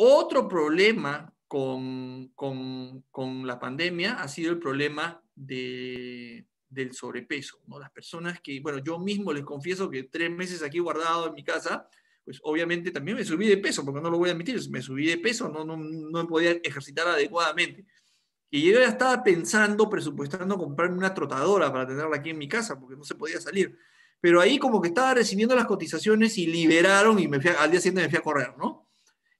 Otro problema con, con, con la pandemia ha sido el problema de, del sobrepeso. ¿no? Las personas que, bueno, yo mismo les confieso que tres meses aquí guardado en mi casa, pues obviamente también me subí de peso, porque no lo voy a admitir, me subí de peso, no, no, no podía ejercitar adecuadamente. Y yo ya estaba pensando, presupuestando comprarme una trotadora para tenerla aquí en mi casa, porque no se podía salir. Pero ahí como que estaba recibiendo las cotizaciones y liberaron y me al día siguiente me fui a correr, ¿no?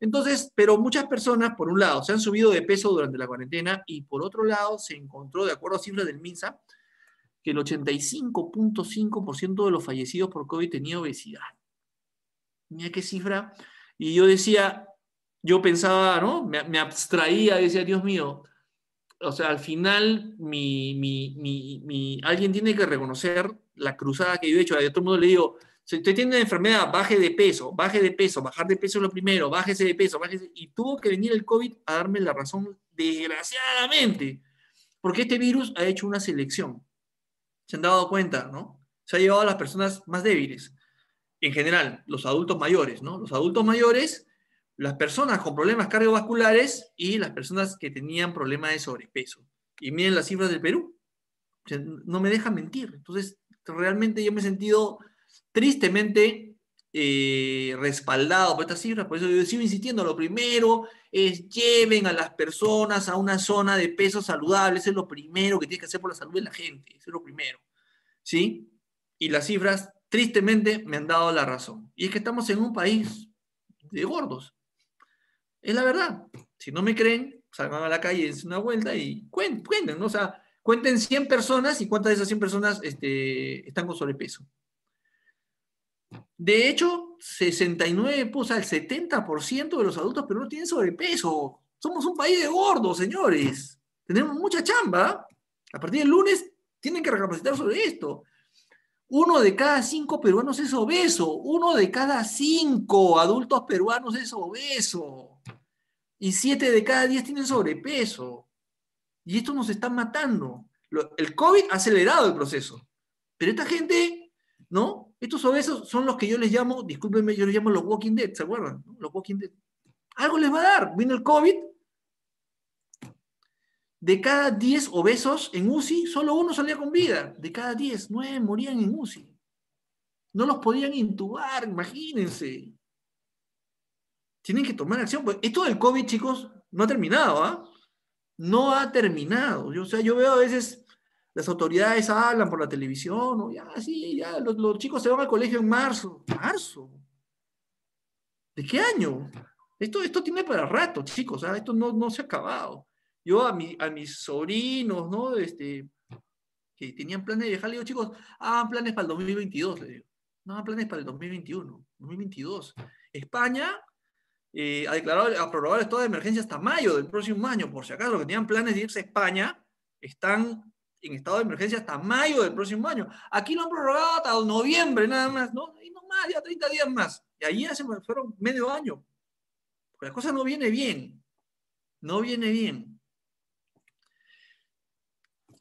Entonces, pero muchas personas, por un lado, se han subido de peso durante la cuarentena y por otro lado, se encontró, de acuerdo a cifras del MINSA, que el 85.5% de los fallecidos por COVID tenía obesidad. Mira qué cifra. Y yo decía, yo pensaba, ¿no? Me, abstraía, decía, Dios mío, o sea, al final, alguien tiene que reconocer la cruzada que yo he hecho. De todo modo le digo, si usted tiene una enfermedad, baje de peso, baje de peso, bajar de peso es lo primero, bájese de peso, bájese. Y tuvo que venir el COVID a darme la razón, desgraciadamente, porque este virus ha hecho una selección. Se han dado cuenta, ¿no? Se ha llevado a las personas más débiles, en general, los adultos mayores, ¿no? Los adultos mayores, las personas con problemas cardiovasculares y las personas que tenían problemas de sobrepeso. Y miren las cifras del Perú. no me deja mentir. Entonces, realmente yo me he sentido tristemente eh, respaldado por estas cifras, por eso yo sigo insistiendo, lo primero es lleven a las personas a una zona de peso saludable eso es lo primero que tienes que hacer por la salud de la gente, eso es lo primero, ¿sí? Y las cifras tristemente me han dado la razón. Y es que estamos en un país de gordos. Es la verdad. Si no me creen, salgan a la calle, es una vuelta y cuenten, ¿no? O sea, cuenten 100 personas y cuántas de esas 100 personas este, están con sobrepeso. De hecho, 69, o sea, el 70% de los adultos peruanos tienen sobrepeso. Somos un país de gordos, señores. Tenemos mucha chamba. A partir del lunes tienen que recapacitar sobre esto. Uno de cada cinco peruanos es obeso. Uno de cada cinco adultos peruanos es obeso. Y siete de cada diez tienen sobrepeso. Y esto nos está matando. El COVID ha acelerado el proceso. Pero esta gente, ¿no? Estos obesos son los que yo les llamo, discúlpenme, yo les llamo los Walking Dead, ¿se acuerdan? Los Walking Dead. Algo les va a dar. Vino el COVID. De cada 10 obesos en UCI, solo uno salía con vida. De cada 10, 9 morían en UCI. No los podían intubar, imagínense. Tienen que tomar acción. Pues, esto del COVID, chicos, no ha terminado, ¿ah? No ha terminado. Yo, o sea, yo veo a veces las autoridades hablan por la televisión, o ya, sí, ya, los, chicos se van al colegio en marzo. ¿Marzo? ¿De qué año? Esto, esto tiene para rato, chicos, ¿ah? esto no, no se ha acabado. Yo a, mi, a mis sobrinos, ¿no? Este, que tenían planes de viajar, le digo, chicos, hagan planes para el 2022, le digo. No planes para el 2021, 2022. España eh, ha declarado, ha aprobado el estado de emergencia hasta mayo del próximo año, por si acaso los que tenían planes de irse a España están en estado de emergencia hasta mayo del próximo año. Aquí lo han prorrogado hasta noviembre nada más, ¿no? Y no más, ya 30 días más. Y ahí fueron medio año. Porque la cosa no viene bien. No viene bien.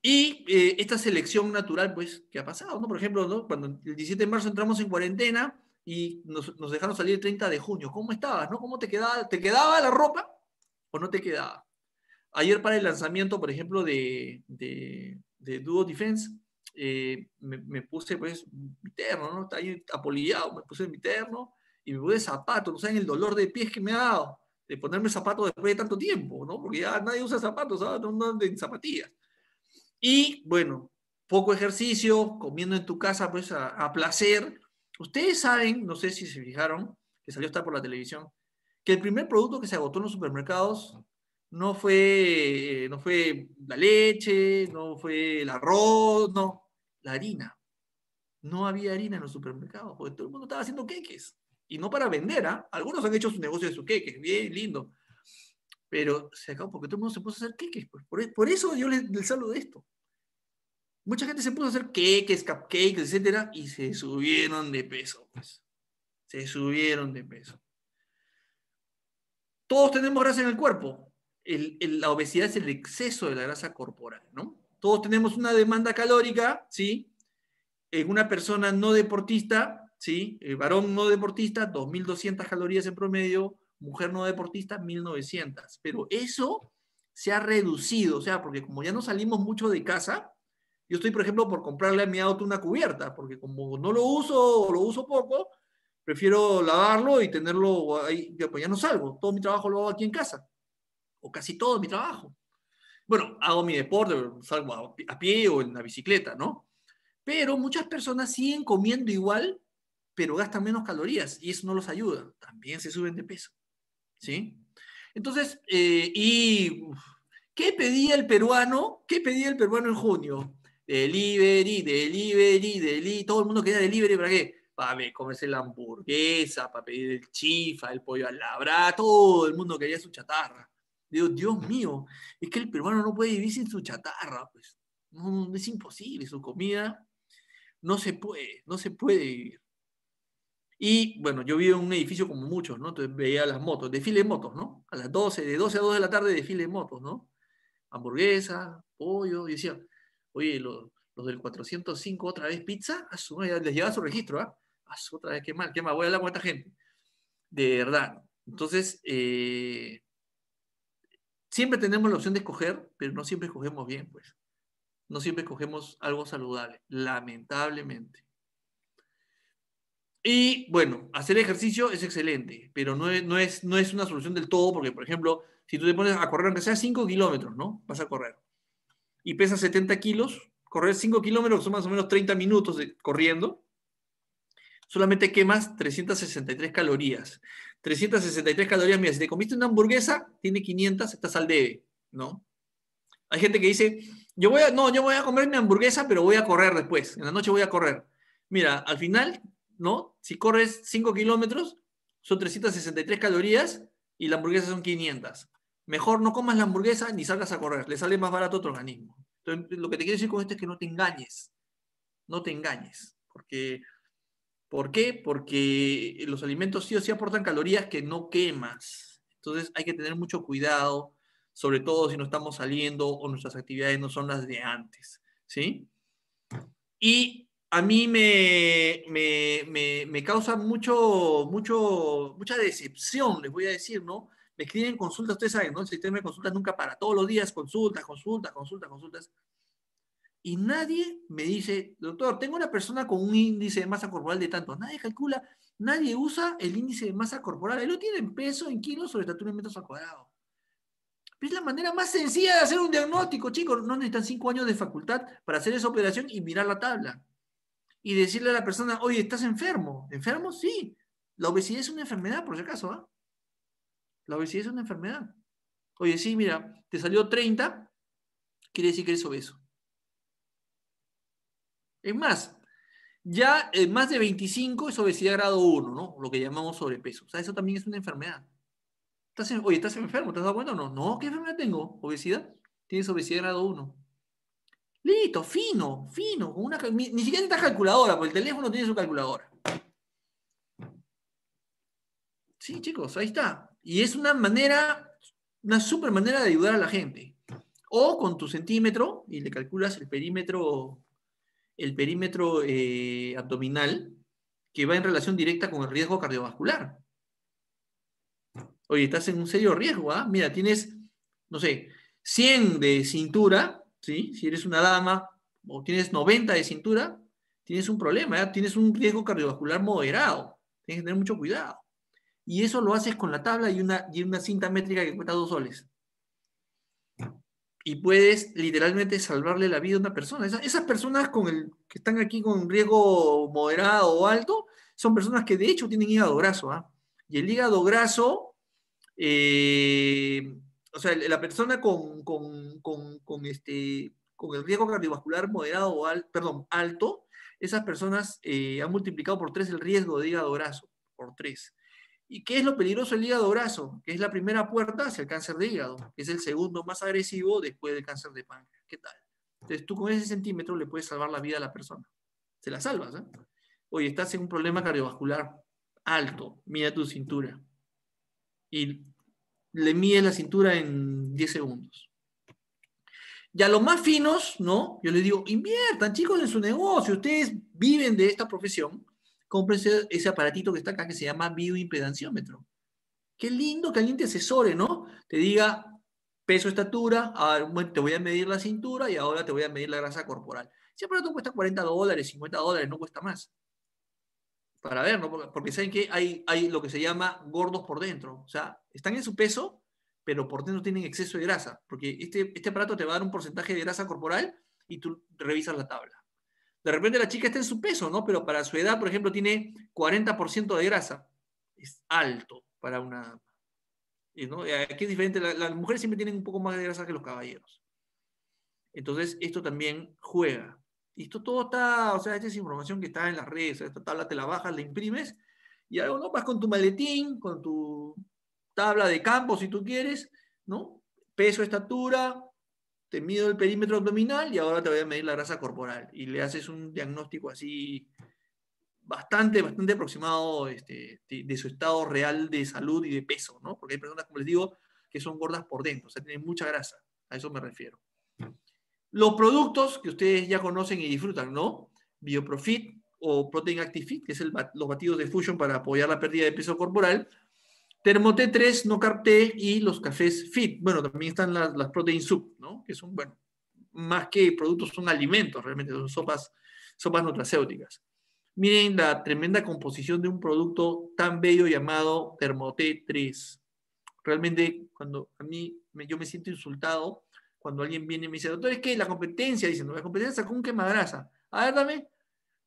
Y eh, esta selección natural, pues, ¿qué ha pasado, ¿no? Por ejemplo, cuando el 17 de marzo entramos en cuarentena y nos, dejaron salir el 30 de junio. ¿Cómo estabas, no? ¿Cómo te quedaba? ¿Te quedaba la ropa o no te quedaba? Ayer para el lanzamiento, por ejemplo, de de Duo Defense, eh, me, me, puse pues mi terno, ¿no? Está ahí apolillado, me puse mi terno y me puse zapatos, no saben el dolor de pies que me ha dado de ponerme zapatos después de tanto tiempo, ¿no? Porque ya nadie usa zapatos, ¿sabes? No andan en zapatillas. Y bueno, poco ejercicio, comiendo en tu casa pues a, a placer. Ustedes saben, no sé si se fijaron, que salió hasta por la televisión, que el primer producto que se agotó en los supermercados no fue, no fue la leche, no fue el arroz, no, la harina. No había harina en los supermercados, porque todo el mundo estaba haciendo queques. Y no para vender, ¿ah? Algunos han hecho su negocio de sus queques, bien lindo. Pero se acabó porque todo el mundo se puso a hacer queques. Pues. E, por, eso yo les, saludo de esto. Mucha gente se puso a hacer queques, cupcakes, etc. y se subieron de peso, pues. Se subieron de peso. Todos tenemos grasa en el cuerpo, la obesidad es el exceso de la grasa corporal, ¿no? Todos tenemos una demanda calórica, ¿sí? En eh, una persona no deportista, ¿sí? Eh, varón no deportista, 2.200 calorías en promedio, mujer no deportista, 1.900. Pero eso se ha reducido, o sea, porque como ya no salimos mucho de casa, yo estoy, por ejemplo, por comprarle a mi auto una cubierta, porque como no lo uso o lo uso poco, prefiero lavarlo y tenerlo ahí, pues ya no salgo, todo mi trabajo lo hago aquí en casa o casi todo mi trabajo. Bueno, hago mi deporte, salgo a, pie o en la bicicleta, ¿no? Pero muchas personas siguen comiendo igual, pero gastan menos calorías y eso no los ayuda. También se suben de peso, ¿sí? Entonces, eh, y ¿qué pedía el peruano? ¿Qué pedía el peruano en junio? Delivery, delivery, delivery. Todo el mundo quería delivery, ¿para qué? Para comerse la hamburguesa, para pedir el chifa, el pollo al labra. Todo el mundo quería su chatarra. Dios mío, es que el peruano no puede vivir sin su chatarra, pues. es imposible, su comida no se puede, no se puede vivir. Y bueno, yo vivo en un edificio como muchos, ¿no? Entonces veía las motos, desfile de motos, ¿no? A las 12, de 12 a 2 de la tarde, desfile de motos, ¿no? Hamburguesa, pollo, y decía, oye, los, del 405 otra vez pizza, a su, les lleva su registro, ¿ah? otra vez, qué mal, qué mal, voy a hablar con esta gente. De verdad. Entonces, eh, siempre tenemos la opción de escoger, pero no siempre escogemos bien, pues. No siempre escogemos algo saludable, lamentablemente. Y bueno, hacer ejercicio es excelente, pero no es, no es, una solución del todo, porque por ejemplo, si tú te pones a correr, aunque sea 5 kilómetros, ¿no? Vas a correr. Y pesas 70 kilos, correr 5 kilómetros son más o menos 30 minutos corriendo, solamente quemas 363 calorías. 363 calorías. Mira, si te comiste una hamburguesa, tiene 500, estás al debe, ¿no? Hay gente que dice, yo voy a, no, yo voy a comer mi hamburguesa, pero voy a correr después. En la noche voy a correr. Mira, al final, ¿no? Si corres 5 kilómetros, son 363 calorías y la hamburguesa son 500. Mejor no comas la hamburguesa ni salgas a correr. Le sale más barato a tu organismo. Entonces, lo que te quiero decir con esto es que no te engañes. No te engañes. Porque ¿Por qué? Porque los alimentos sí o sí aportan calorías que no quemas. Entonces hay que tener mucho cuidado, sobre todo si no estamos saliendo o nuestras actividades no son las de antes. Y a mí me, causa mucho, mucho, mucha decepción, les voy a decir, ¿no? Me escriben consultas, ustedes saben, ¿no? El sistema de consultas nunca para. Todos los días consultas, consultas, consultas, consultas y nadie me dice, doctor, tengo una persona con un índice de masa corporal de tanto. Nadie calcula, nadie usa el índice de masa corporal. Ahí lo tiene en peso, en kilos, sobre estatura en metros al cuadrado. es la manera más sencilla de hacer un diagnóstico, chicos. No necesitan cinco años de facultad para hacer esa operación y mirar la tabla. Y decirle a la persona, oye, ¿estás enfermo? ¿Enfermo? Sí. La obesidad es una enfermedad, por si acaso. ¿ah? La obesidad es una enfermedad. Oye, sí, mira, te salió 30, quiere decir que eres obeso es más, ya eh, más de 25 es obesidad grado 1, ¿no? Lo que llamamos sobrepeso. O sea, eso también es una enfermedad. oye, ¿estás enfermo? ¿Te has dado cuenta o no? No, ¿qué enfermedad tengo? ¿Obesidad? Tienes obesidad grado 1. Listo, fino, fino. ni, siquiera necesitas calculadora, porque el teléfono tiene su calculadora. Sí, chicos, ahí está. Y es una manera, una super manera de ayudar a la gente. O con tu centímetro y le calculas el perímetro el perímetro eh, abdominal que va en relación directa con el riesgo cardiovascular. Oye, estás en un serio riesgo, ¿ah? Mira, tienes, no sé, 100 de cintura, ¿sí? Si eres una dama o tienes 90 de cintura, tienes un problema, tienes un riesgo cardiovascular moderado. Tienes que tener mucho cuidado. Y eso lo haces con la tabla y una, y una cinta métrica que cuesta dos soles y puedes literalmente salvarle la vida a una persona. esas personas con el, que están aquí con riesgo moderado o alto son personas que de hecho tienen hígado graso. ¿ah? Y el hígado graso, eh, o sea, la persona con, este, con el riesgo cardiovascular moderado o al, perdón, alto, esas personas eh, han multiplicado por tres el riesgo de hígado graso, por tres. ¿Y qué es lo peligroso del hígado brazo? Que es la primera puerta hacia el cáncer de hígado, que es el segundo más agresivo después del cáncer de páncreas. ¿Qué tal? Entonces tú con ese centímetro le puedes salvar la vida a la persona. Se la salvas. ¿eh? Oye, estás en un problema cardiovascular alto, mira tu cintura. Y le mide la cintura en 10 segundos. Y a los más finos, ¿no? Yo les digo, inviertan, chicos, en su negocio. Ustedes viven de esta profesión cómprense ese aparatito que está acá que se llama bioimpedanciómetro. Qué lindo que alguien te asesore, ¿no? Te diga peso, estatura, te voy a medir la cintura y ahora te voy a medir la grasa corporal. Ese aparato cuesta 40 dólares, 50 dólares, no cuesta más. Para ver, ¿no? Porque, porque saben que hay, hay lo que se llama gordos por dentro. O sea, están en su peso, pero por dentro tienen exceso de grasa. Porque este, este aparato te va a dar un porcentaje de grasa corporal y tú revisas la tabla de repente la chica está en su peso, ¿no? Pero para su edad, por ejemplo, tiene 40% de grasa. Es alto para una... Aquí es diferente, las mujeres siempre tienen un poco más de grasa que los caballeros. Entonces, esto también juega. Y esto todo está, o sea, esta es información que está en las redes, esta tabla te la bajas, la imprimes, y algo, ¿no? Vas con tu maletín, con tu tabla de campo, si tú quieres, ¿no? Peso, estatura, te mido el perímetro abdominal y ahora te voy a medir la grasa corporal. Y le haces un diagnóstico así bastante, bastante aproximado este, de, su estado real de salud y de peso, ¿no? Porque hay personas, como les digo, que son gordas por dentro, o sea, tienen mucha grasa. A eso me refiero. Los productos que ustedes ya conocen y disfrutan, ¿no? Bioprofit o Protein Active Fit, que es los batidos de Fusion para apoyar la pérdida de peso corporal. t 3, No Carb y los cafés Fit. Bueno, también están las, las Protein Soup, ¿no? Que son, bueno, más que productos, son alimentos realmente, son sopas, sopas nutracéuticas. Miren la tremenda composición de un producto tan bello llamado Termoté 3. Realmente, cuando a mí yo me siento insultado, cuando alguien viene y me dice, doctor, es que la competencia, dicen, la competencia sacó un quemadrasa A ver, dame.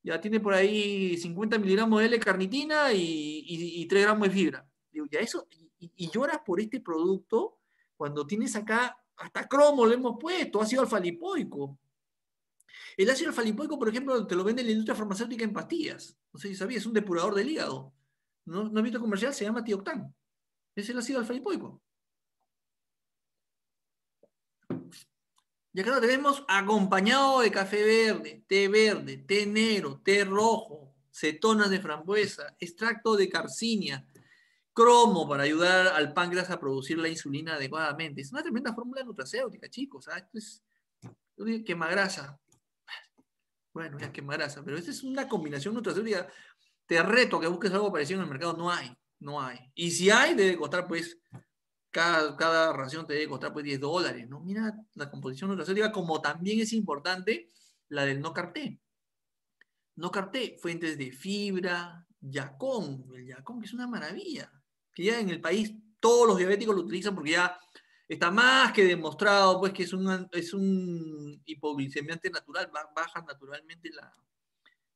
Ya tiene por ahí 50 miligramos de L-carnitina y, y, 3 gramos de fibra. Digo, ya eso, y, y lloras por este producto cuando tienes acá hasta cromo le hemos puesto, ácido alfalipoico. El ácido alfalipoico, por ejemplo, te lo vende la industria farmacéutica en pastillas. No sé si sabías, es un depurador del hígado. ¿No, no visto comercial? Se llama tioctán. Es el ácido alfalipoico. Y acá lo tenemos acompañado de café verde, té verde, té negro, té rojo, cetonas de frambuesa, extracto de carcinia, cromo para ayudar al páncreas a producir la insulina adecuadamente. Es una tremenda fórmula nutracéutica, chicos. ¿ah? Esto es quemagrasa. Bueno, ya grasa, pero esta es una combinación nutracéutica. Te reto que busques algo parecido en el mercado. No hay, no hay. Y si hay, debe costar pues cada, cada, ración te debe costar pues 10 dólares, ¿no? Mira la composición nutracéutica, como también es importante la del no carté. No carté, fuentes de fibra, yacón, el yacón que es una maravilla que ya en el país todos los diabéticos lo utilizan porque ya está más que demostrado pues que es un, es un hipoglicemiante natural, baja naturalmente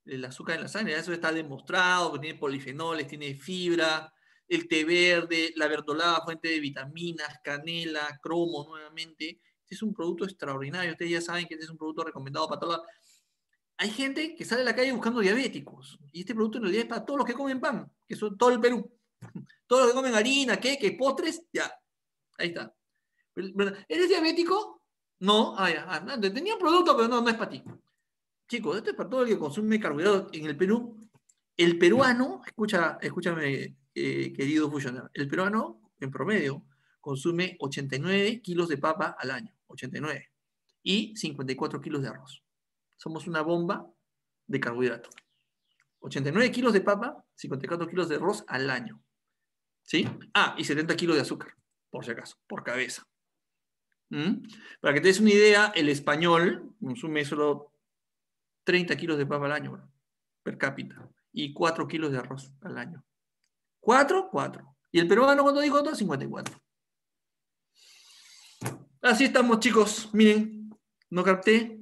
el azúcar en la sangre, eso está demostrado, que tiene polifenoles, tiene fibra, el té verde, la verdolada, fuente de vitaminas, canela, cromo nuevamente. Este es un producto extraordinario, ustedes ya saben que este es un producto recomendado para todos. Hay gente que sale a la calle buscando diabéticos y este producto en realidad es para todos los que comen pan, que son todo el Perú. Todos los que comen harina, queque, postres, ya. Ahí está. ¿Eres diabético? No. Ah, ya. Ah, tenía producto, pero no, no es para ti. Chicos, esto es para todo el que consume carbohidratos en el Perú. El peruano, escucha, escúchame, eh, querido fusionar, el peruano, en promedio, consume 89 kilos de papa al año. 89. Y 54 kilos de arroz. Somos una bomba de carbohidratos. 89 kilos de papa, 54 kilos de arroz al año. ¿Sí? Ah, y 70 kilos de azúcar, por si acaso, por cabeza. ¿Mm? Para que te des una idea, el español consume solo 30 kilos de papa al año, per cápita, y 4 kilos de arroz al año. ¿Cuatro? Cuatro. 4. y el peruano cuando dijo otro? 54. Así estamos, chicos. Miren, no capté.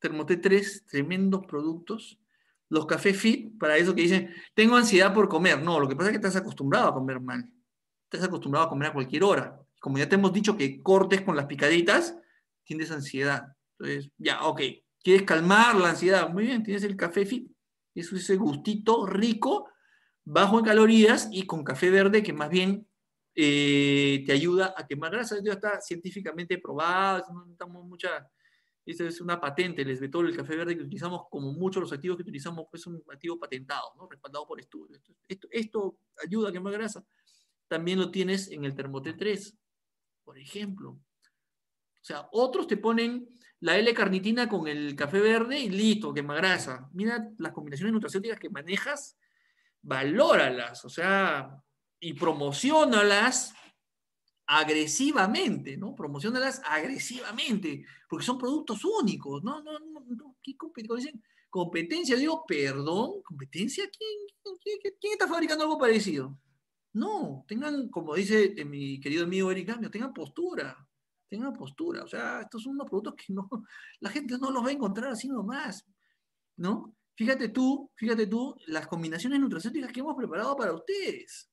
Termoté 3, tremendos productos los Café fit, para eso que dicen, tengo ansiedad por comer. No, lo que pasa es que estás acostumbrado a comer mal. Estás acostumbrado a comer a cualquier hora. Como ya te hemos dicho que cortes con las picaditas, tienes ansiedad. Entonces, ya, ok. ¿Quieres calmar la ansiedad? Muy bien, tienes el café fit. Es ese gustito rico, bajo en calorías y con café verde que más bien eh, te ayuda a quemar grasa. ya está científicamente probado, no necesitamos mucha esa es una patente, les el todo el café verde que utilizamos, como muchos los activos que utilizamos, es pues, un activo patentado, respaldado por estudios. Esto, ayuda a quemar grasa. También lo tienes en el t 3, por ejemplo. O sea, otros te ponen la L-carnitina con el café verde y listo, quema grasa. Mira las combinaciones nutracéuticas que manejas, valóralas, o sea, y promocionalas agresivamente, ¿no? Promocionalas agresivamente, porque son productos únicos, ¿no? No, qué competencia? digo, perdón, competencia, ¿Quién, quién, está fabricando algo parecido? No, tengan, como dice eh, mi querido amigo Eric tengan postura, tengan postura, o sea, estos son unos productos que no, la gente no los va a encontrar así nomás, ¿no? Fíjate tú, fíjate tú, las combinaciones nutracéuticas que hemos preparado para ustedes.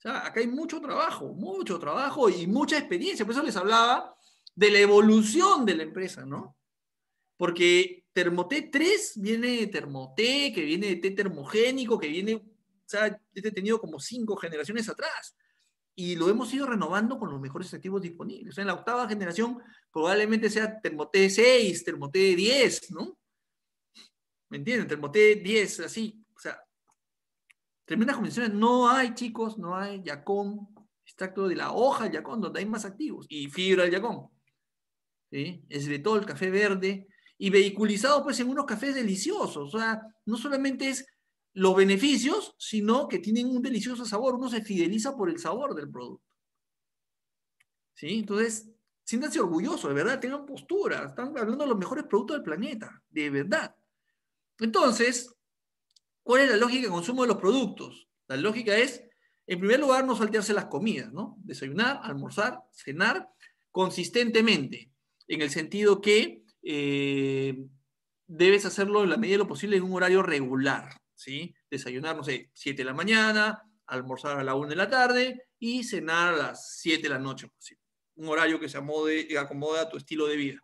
O sea, acá hay mucho trabajo, mucho trabajo y mucha experiencia. Por eso les hablaba de la evolución de la empresa, ¿no? Porque Termoté 3 viene de Termoté, que viene de T termogénico, que viene, o sea, este tenido como cinco generaciones atrás. Y lo hemos ido renovando con los mejores activos disponibles. O sea, en la octava generación probablemente sea Termoté 6, Termoté 10, ¿no? ¿Me entienden? Termoté 10, así, Tremendas combinaciones. No hay, chicos, no hay yacón, todo de la hoja del yacón, donde hay más activos, y fibra del yacón. todo el café verde, y vehiculizado pues en unos cafés deliciosos. O sea, no solamente es los beneficios, sino que tienen un delicioso sabor. Uno se fideliza por el sabor del producto. ¿Sí? Entonces, siéntanse orgullosos, de verdad, tengan postura. Están hablando de los mejores productos del planeta, de verdad. Entonces, ¿Cuál es la lógica de consumo de los productos? La lógica es, en primer lugar, no saltearse las comidas, ¿no? Desayunar, almorzar, cenar consistentemente, en el sentido que eh, debes hacerlo en la medida de lo posible en un horario regular, ¿sí? Desayunar, no sé, 7 de la mañana, almorzar a la 1 de la tarde y cenar a las 7 de la noche, Un horario que se acomode a tu estilo de vida.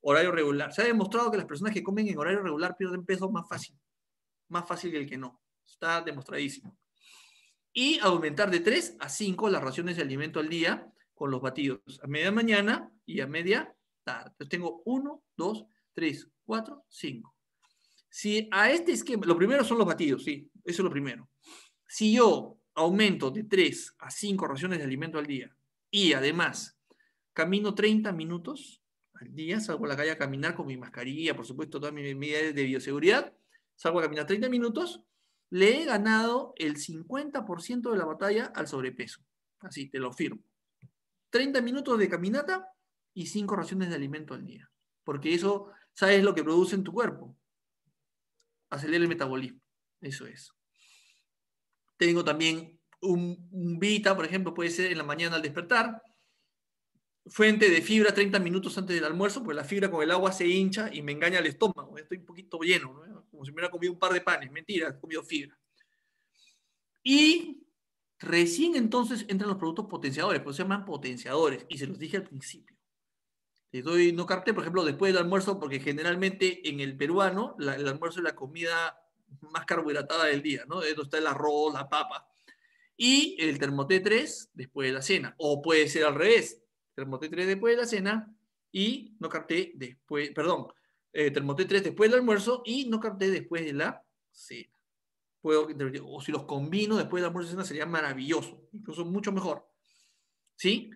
Horario regular. Se ha demostrado que las personas que comen en horario regular pierden peso más fácil más fácil que el que no. Está demostradísimo. Y aumentar de 3 a 5 las raciones de alimento al día con los batidos a media mañana y a media tarde. Entonces tengo 1, 2, 3, 4, 5. Si a este esquema, lo primero son los batidos, sí, eso es lo primero. Si yo aumento de 3 a 5 raciones de alimento al día y además camino 30 minutos al día, salgo a la calle a caminar con mi mascarilla, por supuesto, todas mis medidas de bioseguridad, salgo a caminar 30 minutos, le he ganado el 50% de la batalla al sobrepeso. Así, te lo firmo. 30 minutos de caminata y 5 raciones de alimento al día. Porque eso, ¿sabes lo que produce en tu cuerpo? Acelera el metabolismo. Eso es. Tengo también un, un Vita, por ejemplo, puede ser en la mañana al despertar. Fuente de fibra 30 minutos antes del almuerzo, porque la fibra con el agua se hincha y me engaña el estómago. Estoy un poquito lleno, ¿no? como si me hubiera comido un par de panes. Mentira, he comido fibra. Y recién entonces entran los productos potenciadores, por se llaman potenciadores, y se los dije al principio. doy no capté, por ejemplo, después del almuerzo, porque generalmente en el peruano el almuerzo es la comida más carbohidratada del día, ¿no? Esto está el arroz, la papa. Y el termoté 3 después de la cena. O puede ser al revés, termoté 3 después de la cena y no carté después, perdón, eh, Termoté tres después del almuerzo y no capté después de la cena. Puedo, o si los combino después del almuerzo y cena sería maravilloso, incluso mucho mejor. ¿Sí?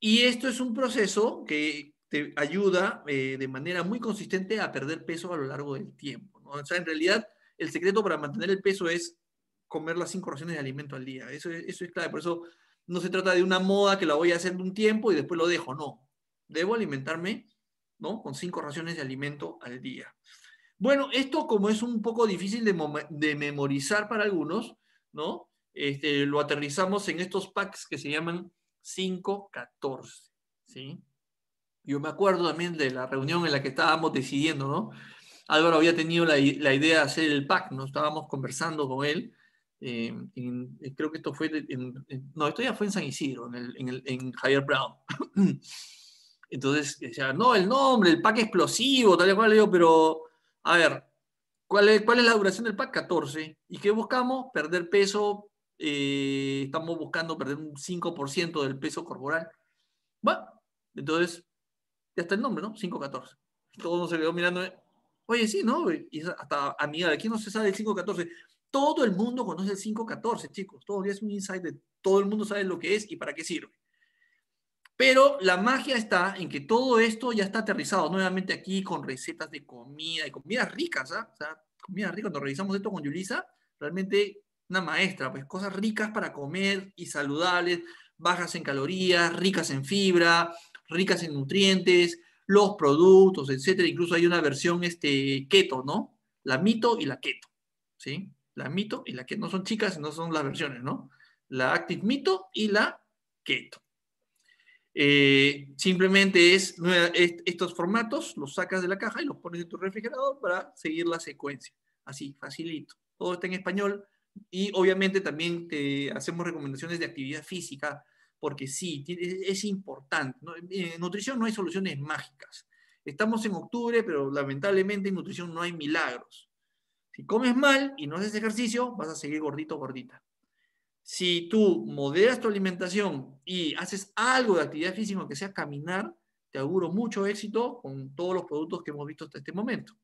Y esto es un proceso que te ayuda eh, de manera muy consistente a perder peso a lo largo del tiempo. O sea, en realidad, el secreto para mantener el peso es comer las cinco raciones de alimento al día. Eso es, clave. Por eso no se trata de una moda que la voy a hacer un tiempo y después lo dejo. No. Debo alimentarme ¿no? Con cinco raciones de alimento al día. Bueno, esto como es un poco difícil de, memorizar para algunos, ¿no? Este, lo aterrizamos en estos packs que se llaman 514 ¿sí? Yo me acuerdo también de la reunión en la que estábamos decidiendo, ¿no? Álvaro había tenido la, idea de hacer el pack, ¿no? Estábamos conversando con él, eh, creo que esto fue, no, esto ya fue en San Isidro, en, el, Javier Brown. Entonces, ya, no, el nombre, el pack explosivo, tal y cual, le digo, pero, a ver, ¿cuál es, ¿cuál es la duración del pack? 14. ¿Y qué buscamos? Perder peso, eh, estamos buscando perder un 5% del peso corporal. Bueno, entonces, ya está el nombre, ¿no? 514. Todo el mundo se quedó mirando, oye, sí, ¿no? Y hasta, amiga, quién no se sabe el 514. Todo el mundo conoce el 514, chicos. Todo es un insight de todo el mundo sabe lo que es y para qué sirve. Pero la magia está en que todo esto ya está aterrizado nuevamente aquí con recetas de comida y comidas ricas. ¿ah? O sea, comidas ricas. Cuando revisamos esto con Yulisa, realmente una maestra, pues cosas ricas para comer y saludables, bajas en calorías, ricas en fibra, ricas en nutrientes, los productos, etcétera. Incluso hay una versión este, keto, ¿no? La mito y la keto, ¿sí? La mito y la keto. No son chicas, no son las versiones, ¿no? La active mito y la keto. Eh, simplemente es, estos formatos los sacas de la caja y los pones en tu refrigerador para seguir la secuencia. Así, facilito. Todo está en español y obviamente también te hacemos recomendaciones de actividad física porque sí, es importante. En eh, nutrición no hay soluciones mágicas. Estamos en octubre, pero lamentablemente en nutrición no hay milagros. Si comes mal y no haces ejercicio, vas a seguir gordito gordita. Si tú moderas tu alimentación y haces algo de actividad física, que sea caminar, te auguro mucho éxito con todos los productos que hemos visto hasta este momento.